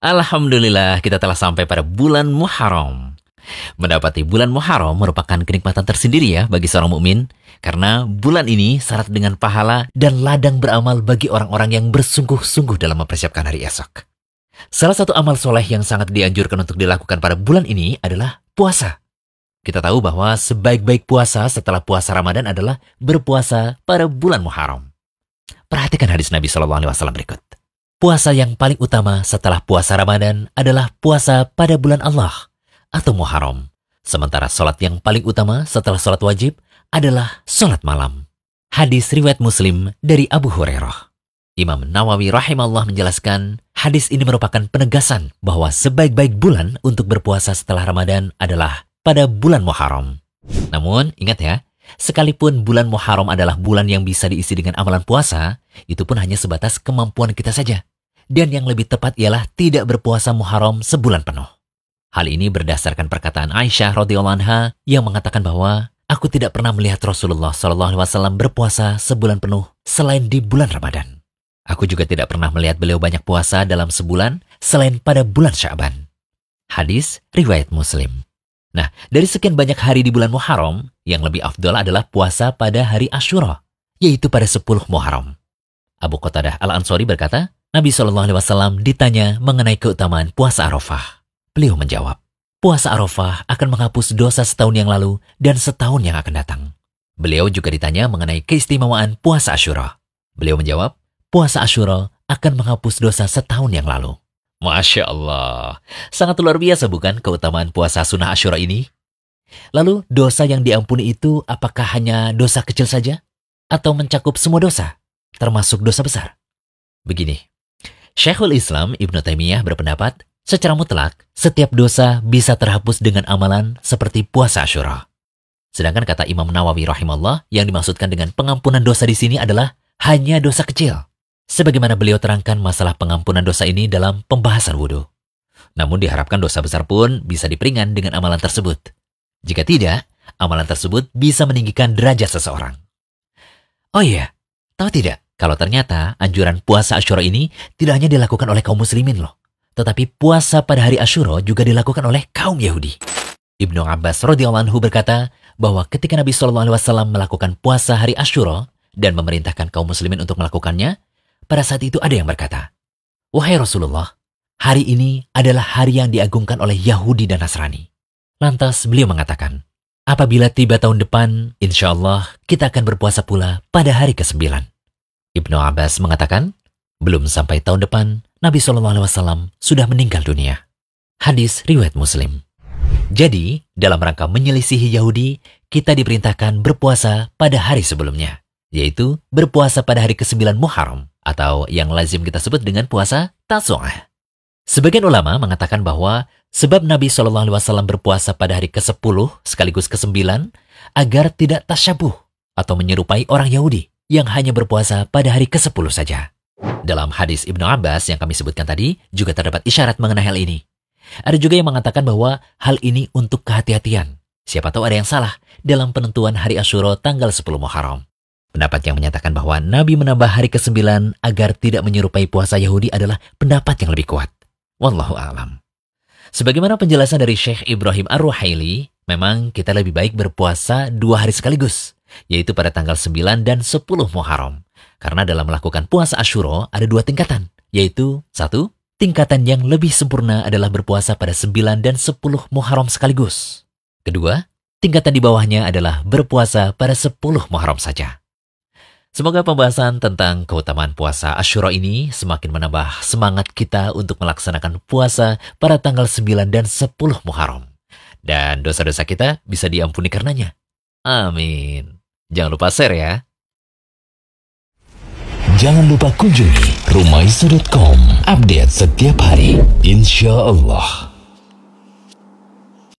Alhamdulillah kita telah sampai pada bulan Muharram. Mendapati bulan Muharram merupakan kenikmatan tersendiri ya bagi seorang mukmin karena bulan ini syarat dengan pahala dan ladang beramal bagi orang-orang yang bersungguh-sungguh dalam mempersiapkan hari esok. Salah satu amal soleh yang sangat dianjurkan untuk dilakukan pada bulan ini adalah puasa. Kita tahu bahwa sebaik-baik puasa setelah puasa Ramadan adalah berpuasa pada bulan Muharram. Perhatikan hadis Nabi Shallallahu Alaihi Wasallam berikut. Puasa yang paling utama setelah puasa Ramadan adalah puasa pada bulan Allah atau Muharram. Sementara sholat yang paling utama setelah sholat wajib adalah sholat malam. Hadis riwayat Muslim dari Abu Hurairah. Imam Nawawi rahimahullah menjelaskan, hadis ini merupakan penegasan bahwa sebaik-baik bulan untuk berpuasa setelah Ramadan adalah pada bulan Muharram. Namun, ingat ya, Sekalipun bulan Muharram adalah bulan yang bisa diisi dengan amalan puasa, itu pun hanya sebatas kemampuan kita saja dan yang lebih tepat ialah tidak berpuasa Muharram sebulan penuh. Hal ini berdasarkan perkataan Aisyah radhiyallahu anha yang mengatakan bahwa aku tidak pernah melihat Rasulullah saw berpuasa sebulan penuh selain di bulan Ramadan. Aku juga tidak pernah melihat beliau banyak puasa dalam sebulan selain pada bulan Syaban. Hadis riwayat Muslim. Nah, dari sekian banyak hari di bulan Muharram, yang lebih afdol adalah puasa pada hari Ashura, yaitu pada 10 Muharram. Abu Qatadah Al-Ansori berkata, Nabi Shallallahu Alaihi Wasallam ditanya mengenai keutamaan puasa Arafah. Beliau menjawab, puasa Arafah akan menghapus dosa setahun yang lalu dan setahun yang akan datang. Beliau juga ditanya mengenai keistimewaan puasa Ashura. Beliau menjawab, puasa Ashura akan menghapus dosa setahun yang lalu. Masya Allah, sangat luar biasa bukan keutamaan puasa sunnah Ashura ini? Lalu dosa yang diampuni itu apakah hanya dosa kecil saja? Atau mencakup semua dosa, termasuk dosa besar? Begini, Syekhul Islam Ibnu Taimiyah berpendapat, secara mutlak, setiap dosa bisa terhapus dengan amalan seperti puasa Asyura. Sedangkan kata Imam Nawawi rahimahullah yang dimaksudkan dengan pengampunan dosa di sini adalah hanya dosa kecil. Sebagaimana beliau terangkan masalah pengampunan dosa ini dalam pembahasan wudhu. Namun diharapkan dosa besar pun bisa diperingan dengan amalan tersebut. Jika tidak, amalan tersebut bisa meninggikan derajat seseorang. Oh iya, tahu tidak? Kalau ternyata anjuran puasa Ashura ini tidak hanya dilakukan oleh kaum muslimin loh, tetapi puasa pada hari Ashura juga dilakukan oleh kaum Yahudi. Ibnu Abbas radhiyallahu berkata bahwa ketika Nabi Shallallahu alaihi wasallam melakukan puasa hari Ashura dan memerintahkan kaum muslimin untuk melakukannya, pada saat itu ada yang berkata, "Wahai Rasulullah, hari ini adalah hari yang diagungkan oleh Yahudi dan Nasrani." Lantas beliau mengatakan, Apabila tiba tahun depan, insya Allah kita akan berpuasa pula pada hari ke-9. Ibnu Abbas mengatakan, belum sampai tahun depan, Nabi Shallallahu Alaihi Wasallam sudah meninggal dunia. Hadis riwayat Muslim. Jadi, dalam rangka menyelisihi Yahudi, kita diperintahkan berpuasa pada hari sebelumnya, yaitu berpuasa pada hari ke-9 Muharram atau yang lazim kita sebut dengan puasa Tasu'ah. Sebagian ulama mengatakan bahwa sebab Nabi Shallallahu Alaihi Wasallam berpuasa pada hari ke-10 sekaligus ke-9 agar tidak tasyabuh atau menyerupai orang Yahudi yang hanya berpuasa pada hari ke-10 saja. Dalam hadis Ibnu Abbas yang kami sebutkan tadi, juga terdapat isyarat mengenai hal ini. Ada juga yang mengatakan bahwa hal ini untuk kehati-hatian. Siapa tahu ada yang salah dalam penentuan hari Ashura tanggal 10 Muharram. Pendapat yang menyatakan bahwa Nabi menambah hari ke-9 agar tidak menyerupai puasa Yahudi adalah pendapat yang lebih kuat. Wallahu a'lam. Sebagaimana penjelasan dari Syekh Ibrahim Ar-Ruhaili, memang kita lebih baik berpuasa dua hari sekaligus yaitu pada tanggal 9 dan 10 Muharram. Karena dalam melakukan puasa Ashuro ada dua tingkatan, yaitu satu, tingkatan yang lebih sempurna adalah berpuasa pada 9 dan 10 Muharram sekaligus. Kedua, tingkatan di bawahnya adalah berpuasa pada 10 Muharram saja. Semoga pembahasan tentang keutamaan puasa Ashura ini semakin menambah semangat kita untuk melaksanakan puasa pada tanggal 9 dan 10 Muharram. Dan dosa-dosa kita bisa diampuni karenanya. Amin. Jangan lupa share ya. Jangan lupa kunjungi rumaisa.com. Update setiap hari. Insya Allah.